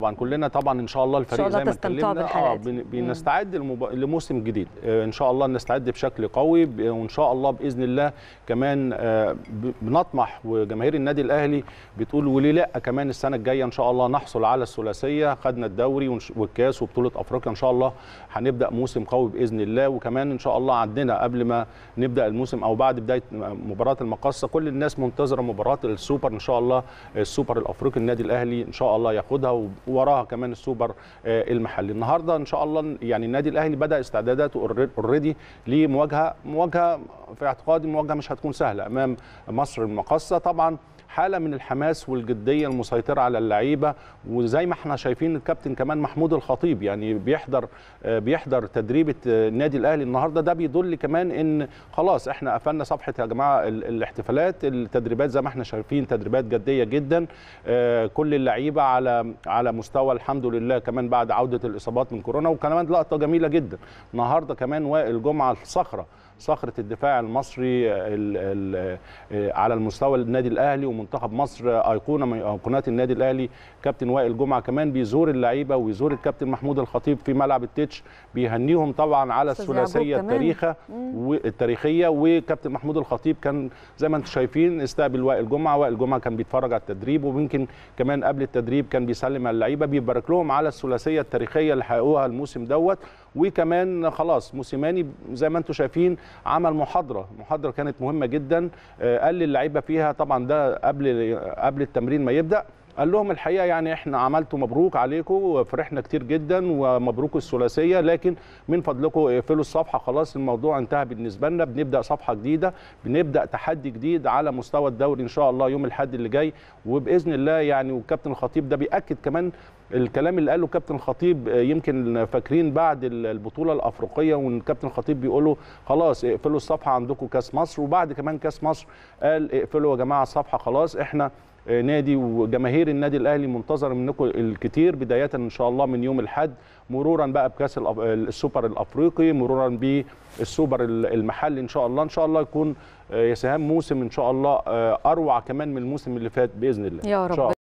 طبعا كلنا طبعا ان شاء الله الفريق إن شاء الله زي ما اتكلمنا اه بنستعد لموسم جديد آه، ان شاء الله نستعد بشكل قوي وان شاء الله باذن الله كمان آه، بنطمح وجماهير النادي الاهلي بتقول وليه لا كمان السنه الجايه ان شاء الله نحصل على الثلاثيه خدنا الدوري والكاس وبطوله افريقيا ان شاء الله هنبدا موسم قوي باذن الله وكمان ان شاء الله عندنا قبل ما نبدا الموسم او بعد بدايه مباراه المقاصه كل الناس منتظره مباراه السوبر ان شاء الله السوبر الافريقي النادي الاهلي ان شاء الله ياخدها وراها كمان السوبر آه، المحلي النهارده ان شاء الله يعني النادي الاهلي بدا استعداداته اوريدي لمواجهه مواجهه في اعتقادي مواجهه مش هتكون سهله امام مصر المقصه طبعا حاله من الحماس والجديه المسيطره على اللعيبه وزي ما احنا شايفين الكابتن كمان محمود الخطيب يعني بيحضر آه، بيحضر تدريبه آه، النادي الاهلي النهارده ده بيدل كمان ان خلاص احنا قفلنا صفحه يا جماعه الاحتفالات التدريبات زي ما احنا شايفين تدريبات جديه جدا آه، كل اللعيبه على على مستوى الحمد لله كمان بعد عوده الاصابات من كورونا وكمان لقطه جميله جدا النهارده كمان وائل جمعه الصخره صخره الدفاع المصري آه، على المستوى النادي الاهلي ومنتخب مصر ايقونه من ايقونات النادي الاهلي كابتن وائل جمعه كمان بيزور اللعيبه ويزور الكابتن محمود الخطيب في ملعب التتش بيهنيهم طبعا على الثلاثيه التاريخيه وكابتن محمود الخطيب كان زي ما انتم شايفين استقبل وائل جمعه وائل جمعه كان بيتفرج على التدريب ويمكن كمان قبل التدريب كان بيسلم على اللعيبه بيبارك لهم على الثلاثيه التاريخيه اللي حققوها الموسم دوت وكمان خلاص موسيماني زي ما انتم شايفين عمل محاضره محاضره كانت مهمه جدا آه، قال للعيبه فيها طبعا ده قبل قبل التمرين ما يبدا قال لهم الحقيقه يعني احنا عملتوا مبروك عليكم وفرحنا كتير جدا ومبروك الثلاثيه لكن من فضلكم اقفلوا الصفحه خلاص الموضوع انتهى بالنسبه لنا بنبدا صفحه جديده بنبدا تحدي جديد على مستوى الدوري ان شاء الله يوم الاحد اللي جاي وباذن الله يعني والكابتن الخطيب ده بياكد كمان الكلام اللي قاله كابتن الخطيب يمكن فاكرين بعد البطوله الافريقيه وان كابتن الخطيب بيقول له خلاص اقفلوا الصفحه عندكم كاس مصر وبعد كمان كاس مصر قال اقفلوا يا جماعه الصفحه خلاص احنا آه، نادي وجماهير النادي الاهلي منتظره منكم الكتير بدايه ان شاء الله من يوم الاحد مرورا بقى بكاس السوبر الافريقي مرورا بالسوبر المحلي ان شاء الله ان شاء الله يكون آه، يا سهام موسم ان شاء الله آه، اروع كمان من الموسم اللي فات باذن الله يا رب